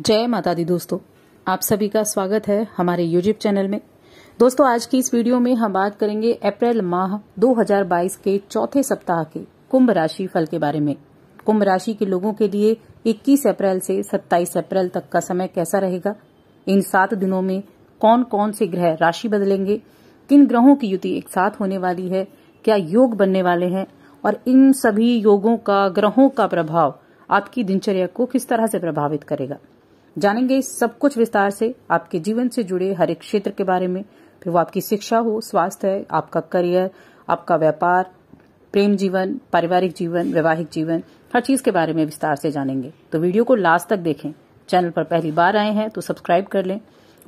जय माता दी दोस्तों आप सभी का स्वागत है हमारे यूट्यूब चैनल में दोस्तों आज की इस वीडियो में हम बात करेंगे अप्रैल माह 2022 के चौथे सप्ताह के कुंभ राशि फल के बारे में कुंभ राशि के लोगों के लिए 21 अप्रैल से 27 अप्रैल तक का समय कैसा रहेगा इन सात दिनों में कौन कौन से ग्रह राशि बदलेंगे किन ग्रहों की युति एक साथ होने वाली है क्या योग बनने वाले हैं और इन सभी योगों का ग्रहों का प्रभाव आपकी दिनचर्या को किस तरह से प्रभावित करेगा जानेंगे सब कुछ विस्तार से आपके जीवन से जुड़े हर एक क्षेत्र के बारे में फिर वो आपकी शिक्षा हो स्वास्थ्य है आपका करियर आपका व्यापार प्रेम जीवन पारिवारिक जीवन वैवाहिक जीवन हर चीज के बारे में विस्तार से जानेंगे तो वीडियो को लास्ट तक देखें चैनल पर पहली बार आए हैं तो सब्सक्राइब कर लें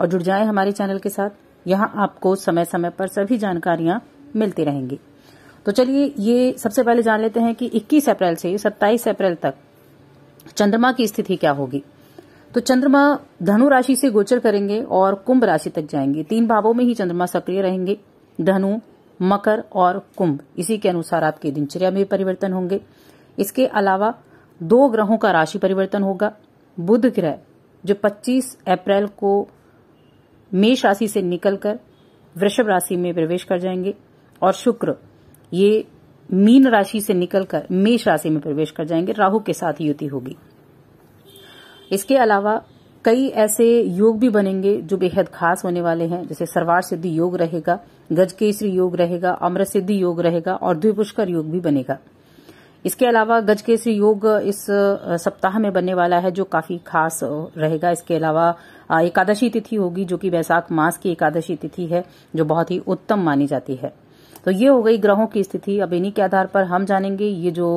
और जुड़ जाए हमारे चैनल के साथ यहाँ आपको समय समय पर सभी जानकारियां मिलती रहेंगी तो चलिए ये सबसे पहले जान लेते हैं कि 21 अप्रैल से 27 अप्रैल तक चंद्रमा की स्थिति क्या होगी तो चंद्रमा धनु राशि से गोचर करेंगे और कुंभ राशि तक जाएंगे तीन भावों में ही चंद्रमा सक्रिय रहेंगे धनु मकर और कुंभ इसी के अनुसार आपकी दिनचर्या में परिवर्तन होंगे इसके अलावा दो ग्रहों का राशि परिवर्तन होगा बुध ग्रह जो 25 अप्रैल को मेष राशि से निकलकर वृषभ राशि में प्रवेश कर जाएंगे और शुक्र ये मीन राशि से निकलकर मेष राशि में प्रवेश कर जाएंगे राहु के साथ युति होगी इसके अलावा कई ऐसे योग भी बनेंगे जो बेहद खास होने वाले हैं जैसे सरवार सिद्धि योग रहेगा गज केसरी योग रहेगा अमृत सिद्धि योग रहेगा और द्विपुष्कर योग भी बनेगा इसके अलावा गज केसरी योग इस सप्ताह में बनने वाला है जो काफी खास रहेगा इसके अलावा एकादशी तिथि होगी जो कि वैशाख मास की एकादशी तिथि है जो बहुत ही उत्तम मानी जाती है तो ये हो गई ग्रहों की स्थिति अब इन्हीं के आधार पर हम जानेंगे ये जो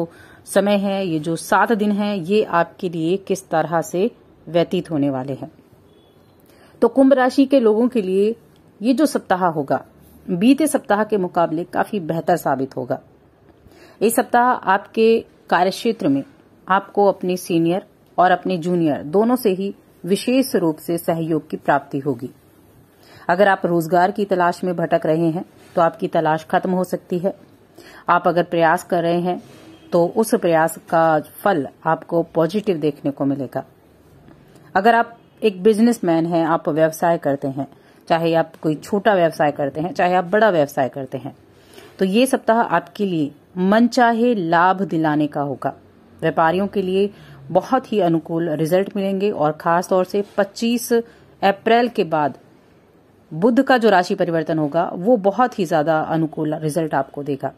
समय है ये जो सात दिन है ये आपके लिए किस तरह से व्यतीत होने वाले हैं तो कुंभ राशि के लोगों के लिए ये जो सप्ताह होगा बीते सप्ताह के मुकाबले काफी बेहतर साबित होगा इस सप्ताह आपके कार्यक्षेत्र में आपको अपने सीनियर और अपने जूनियर दोनों से ही विशेष रूप से सहयोग की प्राप्ति होगी अगर आप रोजगार की तलाश में भटक रहे हैं तो आपकी तलाश खत्म हो सकती है आप अगर प्रयास कर रहे हैं तो उस प्रयास का फल आपको पॉजिटिव देखने को मिलेगा अगर आप एक बिजनेसमैन हैं आप व्यवसाय करते हैं चाहे आप कोई छोटा व्यवसाय करते हैं चाहे आप बड़ा व्यवसाय करते हैं तो ये सप्ताह आपके लिए मनचाहे लाभ दिलाने का होगा व्यापारियों के लिए बहुत ही अनुकूल रिजल्ट मिलेंगे और खास तौर से 25 अप्रैल के बाद बुद्ध का जो राशि परिवर्तन होगा वो बहुत ही ज्यादा अनुकूल रिजल्ट आपको देगा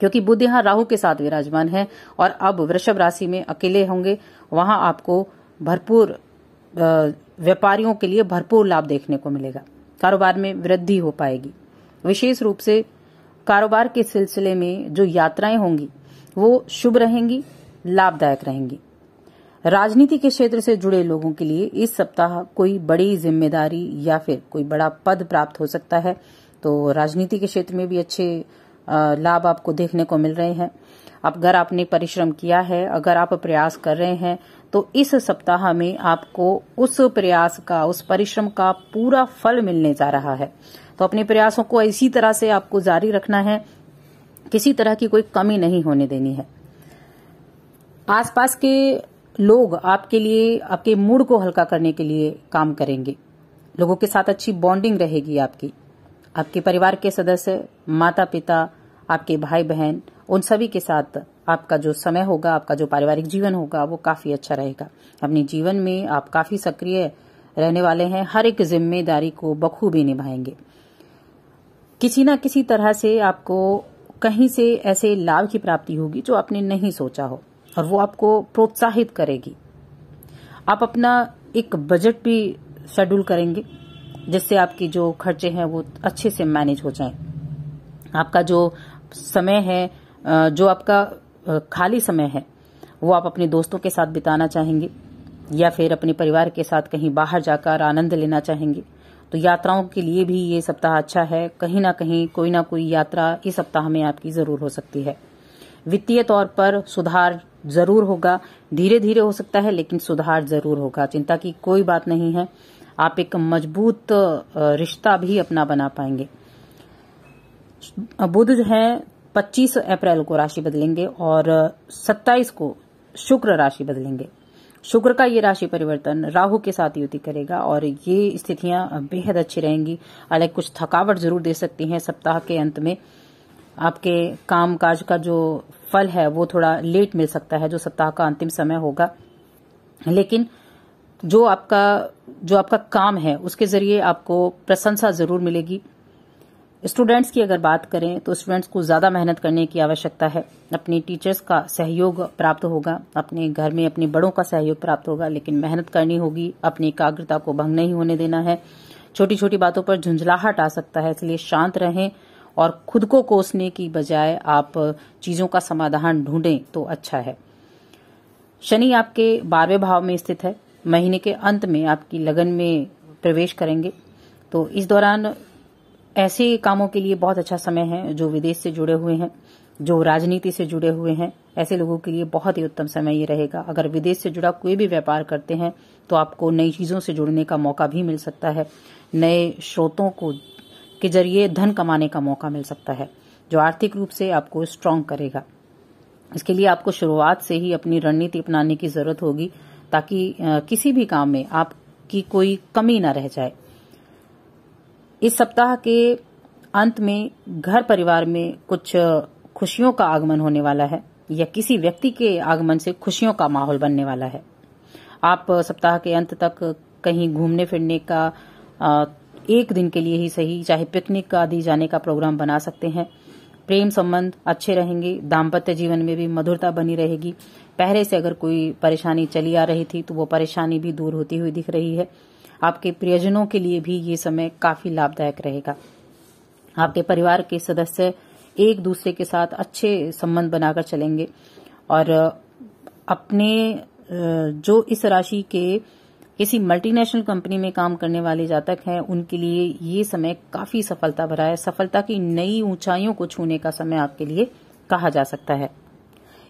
क्योंकि बुद्ध यहाँ राहु के साथ विराजमान है और अब वृषभ राशि में अकेले होंगे वहां आपको भरपूर व्यापारियों के लिए भरपूर लाभ देखने को मिलेगा कारोबार में वृद्धि हो पाएगी विशेष रूप से कारोबार के सिलसिले में जो यात्राएं होंगी वो शुभ रहेंगी लाभदायक रहेंगी राजनीति के क्षेत्र से जुड़े लोगों के लिए इस सप्ताह कोई बड़ी जिम्मेदारी या फिर कोई बड़ा पद प्राप्त हो सकता है तो राजनीति के क्षेत्र में भी अच्छे लाभ आपको देखने को मिल रहे हैं अगर आपने परिश्रम किया है अगर आप प्रयास कर रहे हैं तो इस सप्ताह में आपको उस प्रयास का उस परिश्रम का पूरा फल मिलने जा रहा है तो अपने प्रयासों को इसी तरह से आपको जारी रखना है किसी तरह की कोई कमी नहीं होने देनी है आसपास के लोग आपके लिए आपके मूड को हल्का करने के लिए काम करेंगे लोगों के साथ अच्छी बॉन्डिंग रहेगी आपकी आपके परिवार के सदस्य माता पिता आपके भाई बहन उन सभी के साथ आपका जो समय होगा आपका जो पारिवारिक जीवन होगा वो काफी अच्छा रहेगा अपने जीवन में आप काफी सक्रिय रहने वाले हैं हर एक जिम्मेदारी को बखूबी निभाएंगे किसी ना किसी तरह से आपको कहीं से ऐसे लाभ की प्राप्ति होगी जो आपने नहीं सोचा हो और वो आपको प्रोत्साहित करेगी आप अपना एक बजट भी शेड्यूल करेंगे जिससे आपकी जो खर्चे हैं वो अच्छे से मैनेज हो जाएं आपका जो समय है जो आपका खाली समय है वो आप अपने दोस्तों के साथ बिताना चाहेंगे या फिर अपने परिवार के साथ कहीं बाहर जाकर आनंद लेना चाहेंगे तो यात्राओं के लिए भी ये सप्ताह अच्छा है कहीं ना कहीं कोई ना कोई यात्रा इस सप्ताह में आपकी जरूर हो सकती है वित्तीय तौर पर सुधार जरूर होगा धीरे धीरे हो सकता है लेकिन सुधार जरूर होगा चिंता की कोई बात नहीं है आप एक मजबूत रिश्ता भी अपना बना पाएंगे बुध जो है 25 अप्रैल को राशि बदलेंगे और 27 को शुक्र राशि बदलेंगे शुक्र का ये राशि परिवर्तन राहु के साथ युति करेगा और ये स्थितियां बेहद अच्छी रहेंगी अलग कुछ थकावट जरूर दे सकती हैं सप्ताह के अंत में आपके काम काज का जो फल है वो थोड़ा लेट मिल सकता है जो सप्ताह का अंतिम समय होगा लेकिन जो आपका जो आपका काम है उसके जरिए आपको प्रशंसा जरूर मिलेगी स्टूडेंट्स की अगर बात करें तो स्टूडेंट्स को ज़्यादा मेहनत करने की आवश्यकता है अपने टीचर्स का सहयोग प्राप्त होगा अपने घर में अपने बड़ों का सहयोग प्राप्त होगा लेकिन मेहनत करनी होगी अपनी एकाग्रता को भंग नहीं होने देना है छोटी छोटी बातों पर झुंझलाहट आ सकता है इसलिए शांत रहें और खुद को कोसने की बजाय आप चीज़ों का समाधान ढूंढें तो अच्छा है शनि आपके बारहवें भाव में स्थित है महीने के अंत में आपकी लगन में प्रवेश करेंगे तो इस दौरान ऐसे कामों के लिए बहुत अच्छा समय है जो विदेश से जुड़े हुए हैं जो राजनीति से जुड़े हुए हैं ऐसे लोगों के लिए बहुत ही उत्तम समय ये रहेगा अगर विदेश से जुड़ा कोई भी व्यापार करते हैं तो आपको नई चीज़ों से जुड़ने का मौका भी मिल सकता है नए स्रोतों को के जरिए धन कमाने का मौका मिल सकता है जो आर्थिक रूप से आपको स्ट्रांग करेगा इसके लिए आपको शुरुआत से ही अपनी रणनीति अपनाने की जरूरत होगी ताकि किसी भी काम में आपकी कोई कमी ना रह जाए इस सप्ताह के अंत में घर परिवार में कुछ खुशियों का आगमन होने वाला है या किसी व्यक्ति के आगमन से खुशियों का माहौल बनने वाला है आप सप्ताह के अंत तक कहीं घूमने फिरने का एक दिन के लिए ही सही चाहे पिकनिक आदि जाने का प्रोग्राम बना सकते हैं प्रेम संबंध अच्छे रहेंगे दाम्पत्य जीवन में भी मधुरता बनी रहेगी पहले से अगर कोई परेशानी चली आ रही थी तो वो परेशानी भी दूर होती हुई दिख रही है आपके प्रियजनों के लिए भी ये समय काफी लाभदायक रहेगा आपके परिवार के सदस्य एक दूसरे के साथ अच्छे संबंध बनाकर चलेंगे और अपने जो इस राशि के किसी मल्टीनेशनल कंपनी में काम करने वाले जातक हैं उनके लिए ये समय काफी सफलता भरा है सफलता की नई ऊंचाइयों को छूने का समय आपके लिए कहा जा सकता है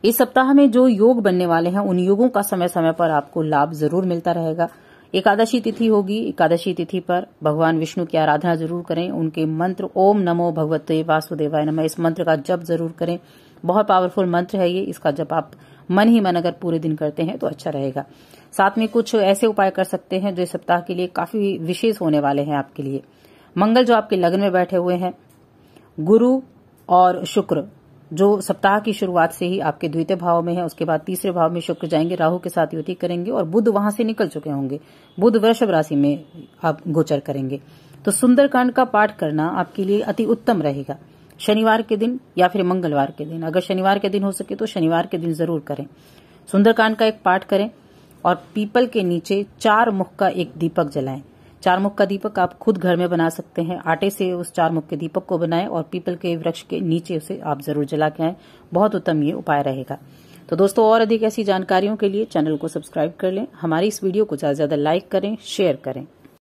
इस सप्ताह में जो योग बनने वाले हैं उन योगों का समय समय पर आपको लाभ जरूर मिलता रहेगा एकादशी तिथि होगी एकादशी तिथि पर भगवान विष्णु की आराधना जरूर करें उनके मंत्र ओम नमो भगवते वासुदेवाय नमः इस मंत्र का जप जरूर करें बहुत पावरफुल मंत्र है ये इसका जप आप मन ही मन अगर पूरे दिन करते हैं तो अच्छा रहेगा साथ में कुछ ऐसे उपाय कर सकते हैं जो इस सप्ताह के लिए काफी विशेष होने वाले हैं आपके लिए मंगल जो आपके लग्न में बैठे हुए हैं गुरु और शुक्र जो सप्ताह की शुरुआत से ही आपके द्वितीय भाव में है उसके बाद तीसरे भाव में शुक्र जाएंगे राहु के साथ युति करेंगे और बुध वहां से निकल चुके होंगे बुध वृषभ राशि में आप गोचर करेंगे तो सुंदरकांड का पाठ करना आपके लिए अति उत्तम रहेगा शनिवार के दिन या फिर मंगलवार के दिन अगर शनिवार के दिन हो सके तो शनिवार के दिन जरूर करें सुंदरकांड का एक पाठ करें और पीपल के नीचे चार मुख का एक दीपक जलाएं चार मुख का दीपक आप खुद घर में बना सकते हैं आटे से उस चार मुख के दीपक को बनाएं और पीपल के वृक्ष के नीचे उसे आप जरूर जला के आए बहुत उत्तम ये उपाय रहेगा तो दोस्तों और अधिक ऐसी जानकारियों के लिए चैनल को सब्सक्राइब कर लें हमारी इस वीडियो को ज़्यादा ज़्यादा लाइक करें शेयर करें